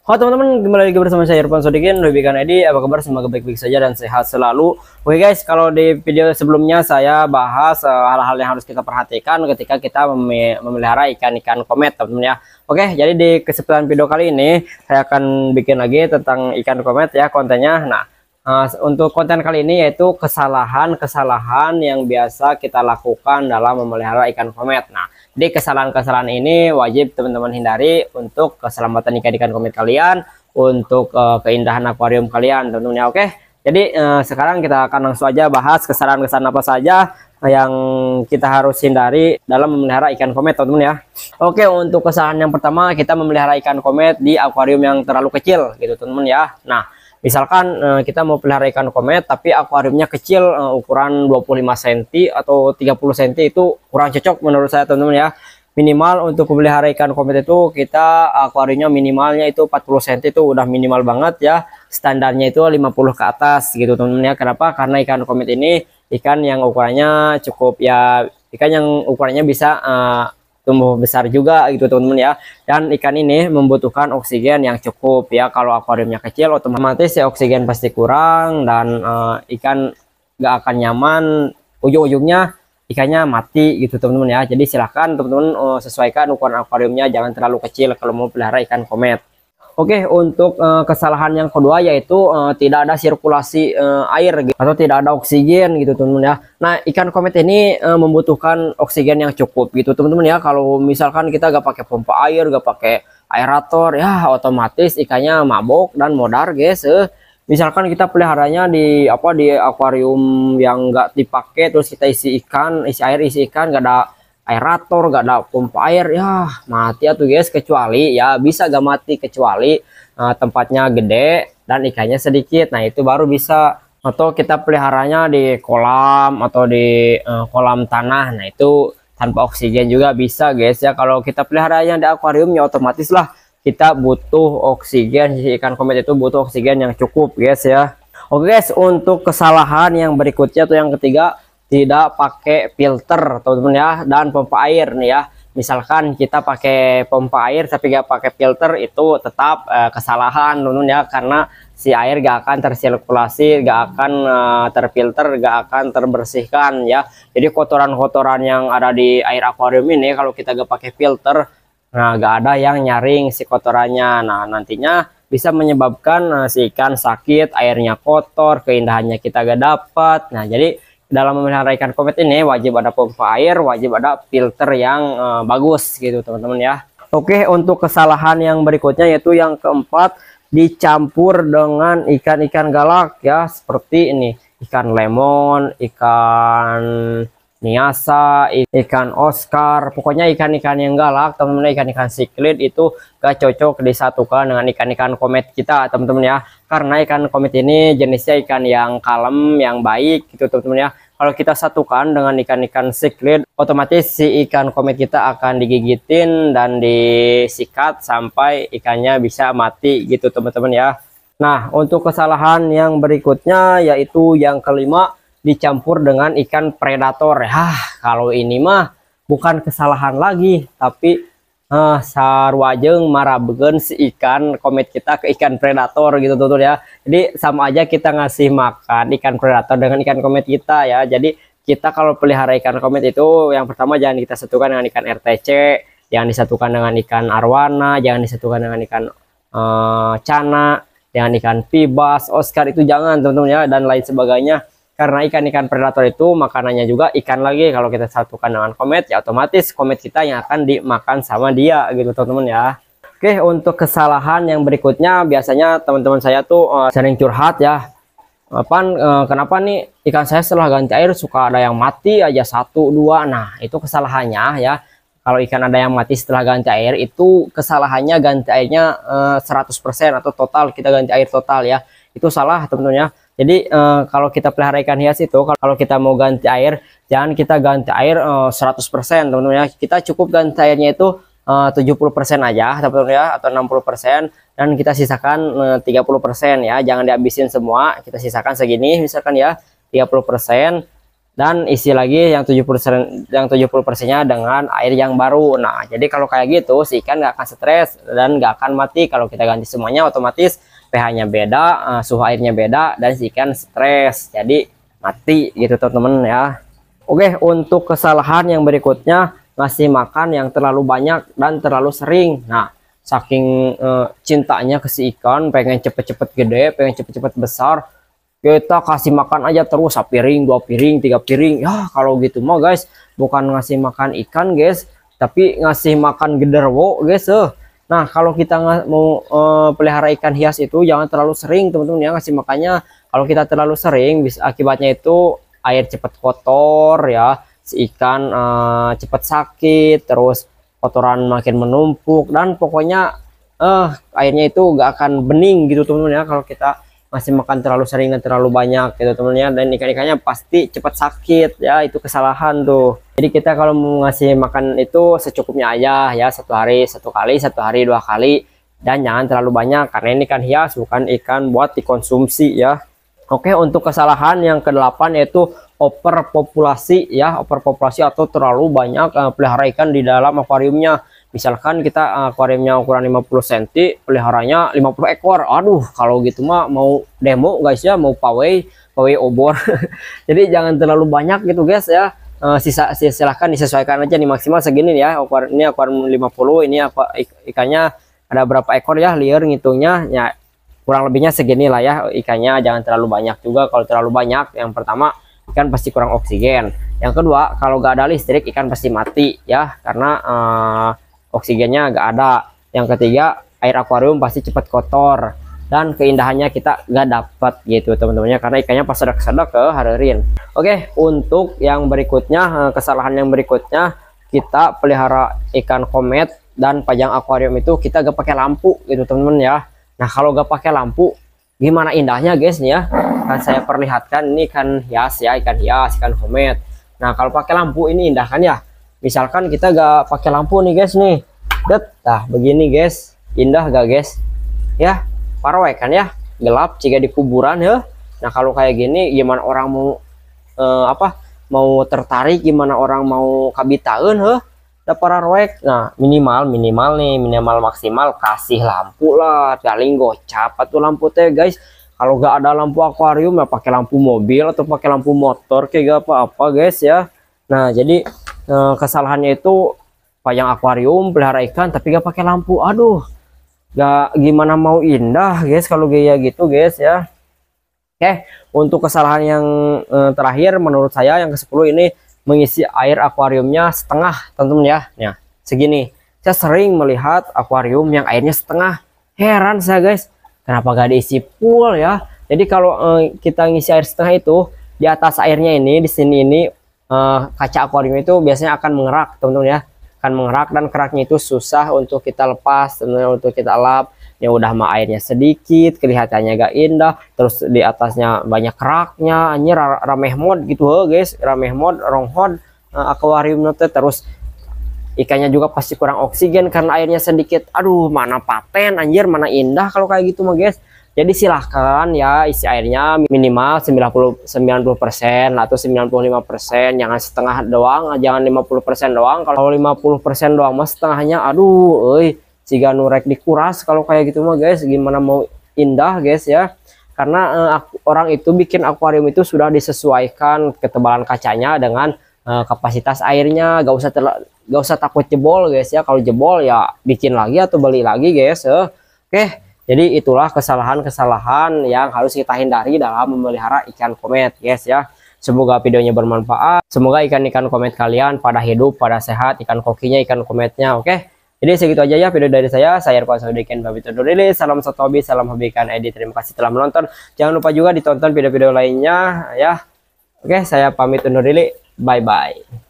Halo teman-teman, kembali lagi bersama saya Irfan Sodikin, Rubikan Edi. Apa kabar? Semoga baik-baik saja dan sehat selalu. Oke guys, kalau di video sebelumnya saya bahas eh, hal-hal uh, yang harus kita perhatikan ketika kita memelihara ikan-ikan komet, teman-teman ya. Oke, jadi di kesempatan video kali ini saya akan bikin lagi tentang ikan komet ya kontennya. Nah, uh, untuk konten kali ini yaitu kesalahan-kesalahan yang biasa kita lakukan dalam memelihara ikan komet. Nah, jadi kesalahan-kesalahan ini wajib teman-teman hindari untuk keselamatan ikan-ikan komit kalian, untuk uh, keindahan akuarium kalian ya, oke. Jadi uh, sekarang kita akan langsung aja bahas kesalahan-kesalahan apa saja yang kita harus hindari dalam memelihara ikan komet teman-teman ya. Oke untuk kesalahan yang pertama kita memelihara ikan komet di akuarium yang terlalu kecil gitu teman-teman ya. Nah Misalkan eh, kita mau pelihara ikan komet tapi akuariumnya kecil eh, dua ukuran 25 cm atau 30 cm itu kurang cocok menurut saya teman-teman ya. Minimal untuk pelihara ikan komet itu kita akuariumnya minimalnya itu 40 cm itu udah minimal banget ya. Standarnya itu 50 ke atas gitu teman-teman ya. Kenapa? Karena ikan komet ini ikan yang ukurannya cukup ya ikan yang ukurannya bisa uh, tumbuh besar juga gitu teman-teman ya dan ikan ini membutuhkan oksigen yang cukup ya kalau akuariumnya kecil otomatis ya oksigen pasti kurang dan uh, ikan nggak akan nyaman ujung-ujungnya ikannya mati gitu teman-teman ya jadi silahkan teman-teman uh, sesuaikan ukuran akuariumnya jangan terlalu kecil kalau mau pelihara ikan komet Oke, okay, untuk uh, kesalahan yang kedua yaitu uh, tidak ada sirkulasi uh, air gitu, atau tidak ada oksigen gitu teman-teman ya. Nah, ikan komet ini uh, membutuhkan oksigen yang cukup gitu teman-teman ya. Kalau misalkan kita gak pakai pompa air, gak pakai aerator, ya otomatis ikannya mabok dan modar guys. Uh. Misalkan kita peliharanya di apa di akuarium yang gak dipakai terus kita isi ikan, isi air, isi ikan gak ada aerator gak ada pompa air ya mati ya tuh guys kecuali ya bisa gak mati kecuali uh, tempatnya gede dan ikannya sedikit nah itu baru bisa atau kita peliharanya di kolam atau di uh, kolam tanah nah itu tanpa oksigen juga bisa guys ya kalau kita peliharanya di akuariumnya otomatis lah kita butuh oksigen si ikan komet itu butuh oksigen yang cukup guys ya oke guys untuk kesalahan yang berikutnya tuh yang ketiga tidak pakai filter teman-teman ya dan pompa air nih ya misalkan kita pakai pompa air tapi gak pakai filter itu tetap uh, kesalahan teman-teman ya karena si air gak akan tersirkulasi gak akan uh, terfilter gak akan terbersihkan ya jadi kotoran-kotoran yang ada di air akuarium ini kalau kita gak pakai filter nah gak ada yang nyaring si kotorannya nah nantinya bisa menyebabkan uh, si ikan sakit airnya kotor keindahannya kita gak dapat nah jadi dalam memelihara ikan komet ini wajib ada pompa air, wajib ada filter yang uh, bagus gitu teman-teman ya. Oke, untuk kesalahan yang berikutnya yaitu yang keempat dicampur dengan ikan-ikan galak ya seperti ini, ikan lemon, ikan niasa, ikan Oscar, pokoknya ikan-ikan yang galak, teman-teman ikan-ikan siklit itu gak cocok disatukan dengan ikan-ikan komet kita, teman-teman ya. Karena ikan komet ini jenisnya ikan yang kalem, yang baik gitu, teman-teman ya. Kalau kita satukan dengan ikan-ikan siklit, otomatis si ikan komet kita akan digigitin dan disikat sampai ikannya bisa mati gitu, teman-teman ya. Nah, untuk kesalahan yang berikutnya yaitu yang kelima, dicampur dengan ikan predator. Hah, kalau ini mah bukan kesalahan lagi, tapi ah, sarwajeng marabegen si ikan komet kita ke ikan predator gitu tuh, tuh ya. Jadi sama aja kita ngasih makan ikan predator dengan ikan komet kita ya. Jadi kita kalau pelihara ikan komet itu yang pertama jangan kita satukan dengan ikan RTC, jangan disatukan dengan ikan arwana, jangan disatukan dengan ikan uh, cana, dengan ikan pibas, Oscar itu jangan teman-teman ya dan lain sebagainya karena ikan-ikan predator itu makanannya juga ikan lagi kalau kita satukan dengan komet ya otomatis komet kita yang akan dimakan sama dia gitu teman-teman ya Oke untuk kesalahan yang berikutnya biasanya teman-teman saya tuh uh, sering curhat ya apa? uh, eh, kenapa nih ikan saya setelah ganti air suka ada yang mati aja satu dua nah itu kesalahannya ya kalau ikan ada yang mati setelah ganti air itu kesalahannya ganti airnya uh, eh, 100% atau total kita ganti air total ya itu salah teman-teman ya jadi uh, kalau kita pelihara ikan hias itu kalau kita mau ganti air jangan kita ganti air uh, eh, 100% teman-teman ya. Kita cukup ganti airnya itu eh, uh, 70% aja teman-teman ya atau 60% dan kita sisakan uh, 30% ya. Jangan dihabisin semua, kita sisakan segini misalkan ya 30% dan isi lagi yang 70% yang 70 persennya dengan air yang baru. Nah, jadi kalau kayak gitu si ikan nggak akan stres dan nggak akan mati kalau kita ganti semuanya otomatis pH-nya beda, uh, suhu airnya beda, dan si ikan stres, jadi mati gitu teman-teman ya. Oke, untuk kesalahan yang berikutnya, ngasih makan yang terlalu banyak dan terlalu sering. Nah, saking uh, cintanya ke si ikan, pengen cepet-cepet gede, pengen cepet-cepet besar, kita kasih makan aja terus, piring, dua piring, tiga piring. Ya, kalau gitu mah guys, bukan ngasih makan ikan guys, tapi ngasih makan genderwo guys. Uh. Nah, kalau kita mau uh, pelihara ikan hias itu jangan terlalu sering, teman-teman ya. ngasih makannya kalau kita terlalu sering bisa akibatnya itu air cepat kotor ya, si ikan uh, cepat sakit, terus kotoran makin menumpuk dan pokoknya eh airnya itu nggak akan bening gitu, teman-teman ya kalau kita masih makan terlalu sering dan terlalu banyak gitu temennya dan ikan-ikannya pasti cepat sakit ya itu kesalahan tuh jadi kita kalau mau ngasih makan itu secukupnya aja ya satu hari satu kali satu hari dua kali dan jangan terlalu banyak karena ini kan hias bukan ikan buat dikonsumsi ya Oke untuk kesalahan yang kedelapan yaitu overpopulasi ya overpopulasi atau terlalu banyak uh, pelihara ikan di dalam akuariumnya misalkan kita akuariumnya eh, ukuran 50 cm peliharanya 50 ekor aduh kalau gitu mah mau demo guys ya mau pawai pawai obor jadi jangan terlalu banyak gitu guys ya eh, sisa silahkan disesuaikan aja nih maksimal segini ya akuar ini akuarium 50 ini apa ikannya ada berapa ekor ya liar ngitungnya ya kurang lebihnya segini lah ya ikannya jangan terlalu banyak juga kalau terlalu banyak yang pertama ikan pasti kurang oksigen yang kedua kalau gak ada listrik ikan pasti mati ya karena uh, oksigennya nggak ada yang ketiga air akuarium pasti cepat kotor dan keindahannya kita nggak dapat gitu teman-temannya karena ikannya pas sedek-sedek ke harerin oke untuk yang berikutnya eh, kesalahan yang berikutnya kita pelihara ikan komet dan pajang akuarium itu kita gak pakai lampu gitu teman-teman ya nah kalau gak pakai lampu gimana indahnya guys nih ya kan saya perlihatkan ini ikan hias ya ikan hias ikan komet nah kalau pakai lampu ini indah kan ya misalkan kita gak pakai lampu nih guys nih Dut. nah begini guys indah gak guys ya parwek kan ya gelap jika di kuburan ya nah kalau kayak gini gimana orang mau eh, apa mau tertarik gimana orang mau kabitaun heh para roek nah minimal minimal nih minimal maksimal kasih lampu lah paling gocap atau lampu teh guys kalau gak ada lampu akuarium ya pakai lampu mobil atau pakai lampu motor kayak gak apa-apa guys ya nah jadi Eh, kesalahannya itu payang akuarium pelihara ikan tapi gak pakai lampu aduh gak gimana mau indah guys kalau gaya gitu guys ya oke untuk kesalahan yang eh, terakhir menurut saya yang ke 10 ini mengisi air akuariumnya setengah teman ya ya segini saya sering melihat akuarium yang airnya setengah heran saya guys kenapa gak diisi full ya jadi kalau eh, kita ngisi air setengah itu di atas airnya ini di sini ini uh, kaca akuarium itu biasanya akan mengerak teman-teman ya akan mengerak dan keraknya itu susah untuk kita lepas teman-teman untuk kita lap ya udah mah airnya sedikit kelihatannya gak indah terus di atasnya banyak keraknya anjir rameh mod gitu loh guys rameh mod ronghod uh, eh, akuarium itu terus ikannya juga pasti kurang oksigen karena airnya sedikit aduh mana paten anjir mana indah kalau kayak gitu mah guys jadi silahkan ya isi airnya minimal 90 90% atau 95%, jangan setengah doang, jangan 50% persen doang. Kalau 50% persen doang mas setengahnya aduh oi siga nurek dikuras kalau kayak gitu mah guys gimana mau indah guys ya. Karena eh, aku, orang itu bikin akuarium itu sudah disesuaikan ketebalan kacanya dengan eh, kapasitas airnya, gak usah gak usah takut jebol guys ya. Kalau jebol ya bikin lagi atau beli lagi guys. Eh. Oke. Okay jadi itulah kesalahan-kesalahan yang harus kita hindari dalam memelihara ikan komet, guys ya. Semoga videonya bermanfaat. Semoga ikan-ikan komet kalian pada hidup, pada sehat, ikan kokinya, ikan kometnya, oke? Okay? Jadi segitu aja ya video dari saya. Saya Irfan Saudikin Babi Todorili. Salam satu hobi, salam hobi ikan edi. Terima kasih telah menonton. Jangan lupa juga ditonton video-video lainnya ya. Oke, saya pamit undur diri. Bye-bye.